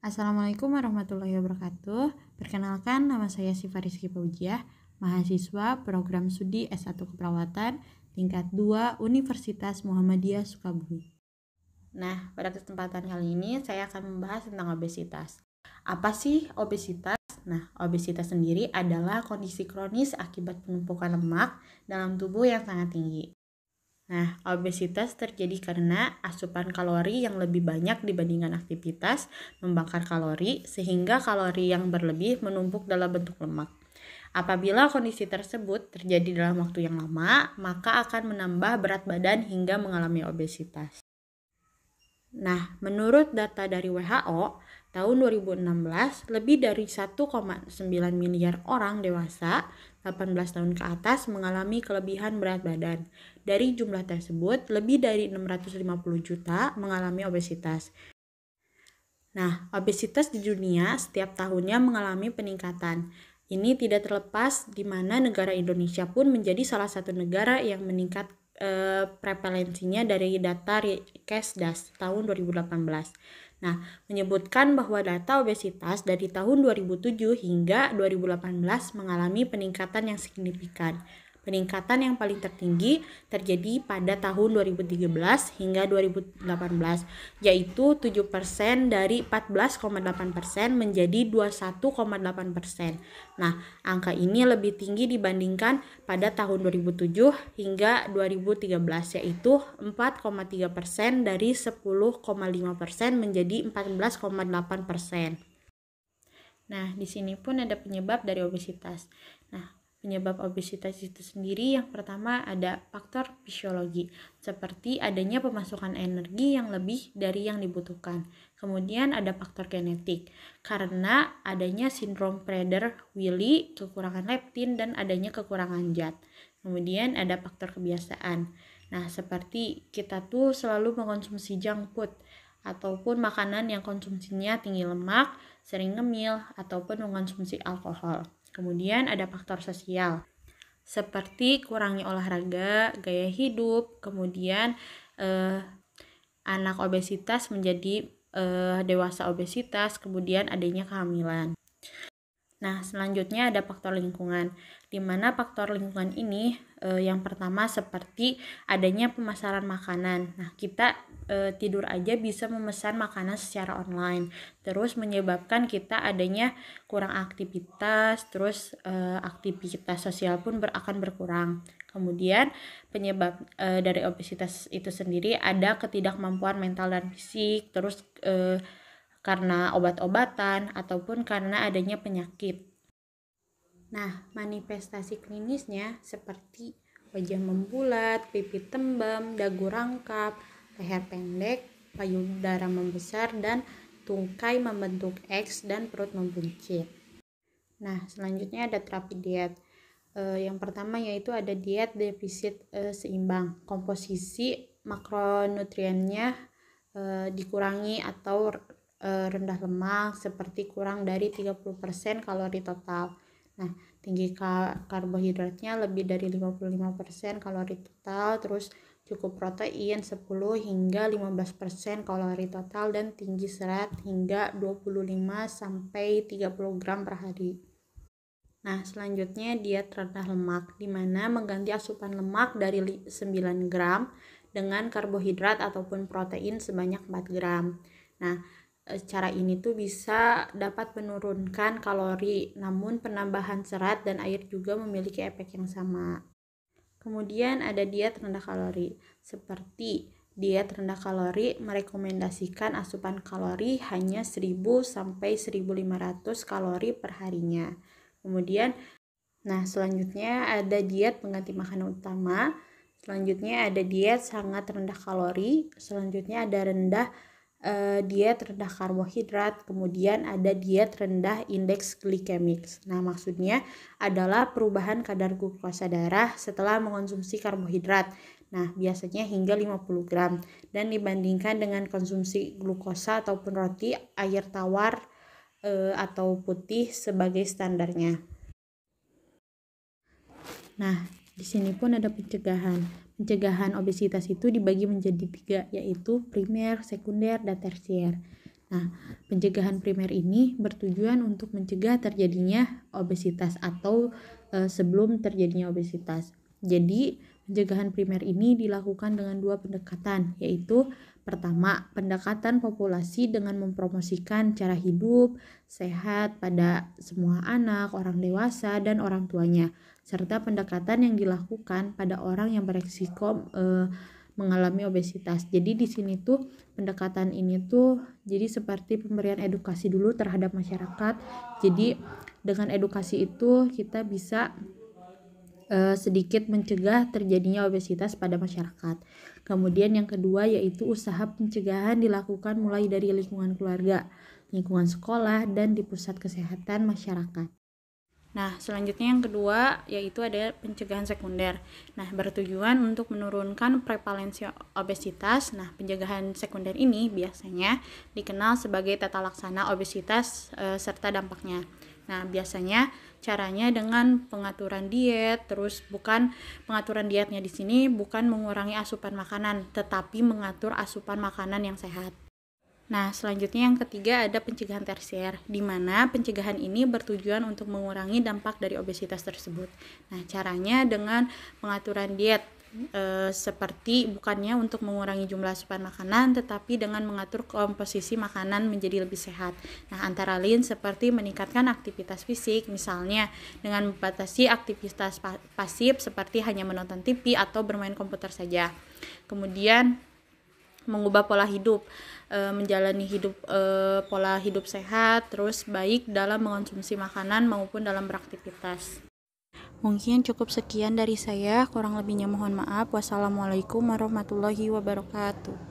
Assalamualaikum warahmatullahi wabarakatuh. Perkenalkan nama saya Siva Rizky Paujiah, mahasiswa program studi S1 Keperawatan tingkat 2 Universitas Muhammadiyah Sukabumi. Nah, pada kesempatan kali ini saya akan membahas tentang obesitas. Apa sih obesitas? Nah, obesitas sendiri adalah kondisi kronis akibat penumpukan lemak dalam tubuh yang sangat tinggi. Nah, obesitas terjadi karena asupan kalori yang lebih banyak dibandingkan aktivitas membakar kalori, sehingga kalori yang berlebih menumpuk dalam bentuk lemak. Apabila kondisi tersebut terjadi dalam waktu yang lama, maka akan menambah berat badan hingga mengalami obesitas. Nah, menurut data dari WHO, tahun 2016 lebih dari 1,9 miliar orang dewasa 18 tahun ke atas mengalami kelebihan berat badan. Dari jumlah tersebut, lebih dari 650 juta mengalami obesitas. Nah, obesitas di dunia setiap tahunnya mengalami peningkatan. Ini tidak terlepas di mana negara Indonesia pun menjadi salah satu negara yang meningkat Eh, prevalensinya dari data Kesdas tahun 2018. Nah, menyebutkan bahwa data obesitas dari tahun 2007 hingga 2018 mengalami peningkatan yang signifikan. Peningkatan yang paling tertinggi terjadi pada tahun 2013 hingga 2018, yaitu 7% dari 14,8% persen menjadi 21,8%. persen. Nah, angka ini lebih tinggi dibandingkan pada tahun 2007 hingga 2013, yaitu 4,3% persen dari 10,5% persen menjadi 14,8%. persen. Nah, di sini pun ada penyebab dari obesitas. Nah, penyebab obesitas itu sendiri yang pertama ada faktor fisiologi seperti adanya pemasukan energi yang lebih dari yang dibutuhkan. Kemudian ada faktor genetik karena adanya sindrom prader Willy, kekurangan leptin dan adanya kekurangan zat. Kemudian ada faktor kebiasaan. Nah, seperti kita tuh selalu mengkonsumsi junk food ataupun makanan yang konsumsinya tinggi lemak, sering ngemil ataupun mengkonsumsi alkohol. Kemudian ada faktor sosial seperti kurangnya olahraga, gaya hidup, kemudian eh, anak obesitas menjadi eh, dewasa obesitas, kemudian adanya kehamilan. Nah, selanjutnya ada faktor lingkungan, di mana faktor lingkungan ini e, yang pertama seperti adanya pemasaran makanan. Nah, kita e, tidur aja bisa memesan makanan secara online, terus menyebabkan kita adanya kurang aktivitas, terus e, aktivitas sosial pun ber, akan berkurang. Kemudian penyebab e, dari obesitas itu sendiri ada ketidakmampuan mental dan fisik, terus e, karena obat-obatan ataupun karena adanya penyakit. Nah, manifestasi klinisnya seperti wajah membulat, pipi tembam, dagu rangkap, leher pendek, payudara membesar dan tungkai membentuk X dan perut membuncit. Nah, selanjutnya ada terapi diet. E, yang pertama yaitu ada diet defisit e, seimbang. Komposisi makronutriennya e, dikurangi atau Eh, rendah lemak seperti kurang dari 30% kalori total. Nah, tinggi karbohidratnya lebih dari 55% kalori total, terus cukup protein 10 hingga 15% kalori total dan tinggi serat hingga 25 sampai 30 gram per hari. Nah, selanjutnya diet rendah lemak di mana mengganti asupan lemak dari 9 gram dengan karbohidrat ataupun protein sebanyak 4 gram. Nah, Eh, cara ini tuh bisa dapat menurunkan kalori, namun penambahan serat dan air juga memiliki efek yang sama. Kemudian ada diet rendah kalori, seperti diet rendah kalori merekomendasikan asupan kalori hanya 1000 sampai 1500 kalori perharinya. Kemudian nah selanjutnya ada diet pengganti makanan utama, selanjutnya ada diet sangat rendah kalori, selanjutnya ada rendah uh, diet rendah karbohidrat, kemudian ada diet rendah indeks glikemik. Nah, maksudnya adalah perubahan kadar glukosa darah setelah mengonsumsi karbohidrat. Nah, biasanya hingga 50 gram dan dibandingkan dengan konsumsi glukosa ataupun roti, air tawar e, atau putih sebagai standarnya. Nah, di sini pun ada pencegahan. Pencegahan obesitas itu dibagi menjadi tiga, yaitu primer, sekunder, dan tersier. Nah, pencegahan primer ini bertujuan untuk mencegah terjadinya obesitas atau e, sebelum terjadinya obesitas. Jadi, pencegahan primer ini dilakukan dengan dua pendekatan, yaitu Pertama, pendekatan populasi dengan mempromosikan cara hidup sehat pada semua anak, orang dewasa, dan orang tuanya, serta pendekatan yang dilakukan pada orang yang beresiko eh, mengalami obesitas. Jadi di sini tuh pendekatan ini tuh jadi seperti pemberian edukasi dulu terhadap masyarakat. Jadi dengan edukasi itu kita bisa uh, sedikit mencegah terjadinya obesitas pada masyarakat. Kemudian yang kedua yaitu usaha pencegahan dilakukan mulai dari lingkungan keluarga, lingkungan sekolah, dan di pusat kesehatan masyarakat. Nah, selanjutnya yang kedua yaitu ada pencegahan sekunder. Nah, bertujuan untuk menurunkan prevalensi obesitas. Nah, pencegahan sekunder ini biasanya dikenal sebagai tata laksana obesitas e, serta dampaknya. Nah, biasanya caranya dengan pengaturan diet, terus bukan pengaturan dietnya di sini bukan mengurangi asupan makanan, tetapi mengatur asupan makanan yang sehat. Nah, selanjutnya yang ketiga ada pencegahan tersier, di mana pencegahan ini bertujuan untuk mengurangi dampak dari obesitas tersebut. Nah, caranya dengan pengaturan diet, e, seperti bukannya untuk mengurangi jumlah asupan makanan, tetapi dengan mengatur komposisi makanan menjadi lebih sehat. Nah, antara lain seperti meningkatkan aktivitas fisik, misalnya dengan membatasi aktivitas pasif seperti hanya menonton TV atau bermain komputer saja. Kemudian mengubah pola hidup, eh, menjalani hidup eh, pola hidup sehat, terus baik dalam mengonsumsi makanan maupun dalam beraktivitas. Mungkin cukup sekian dari saya, kurang lebihnya mohon maaf. Wassalamualaikum warahmatullahi wabarakatuh.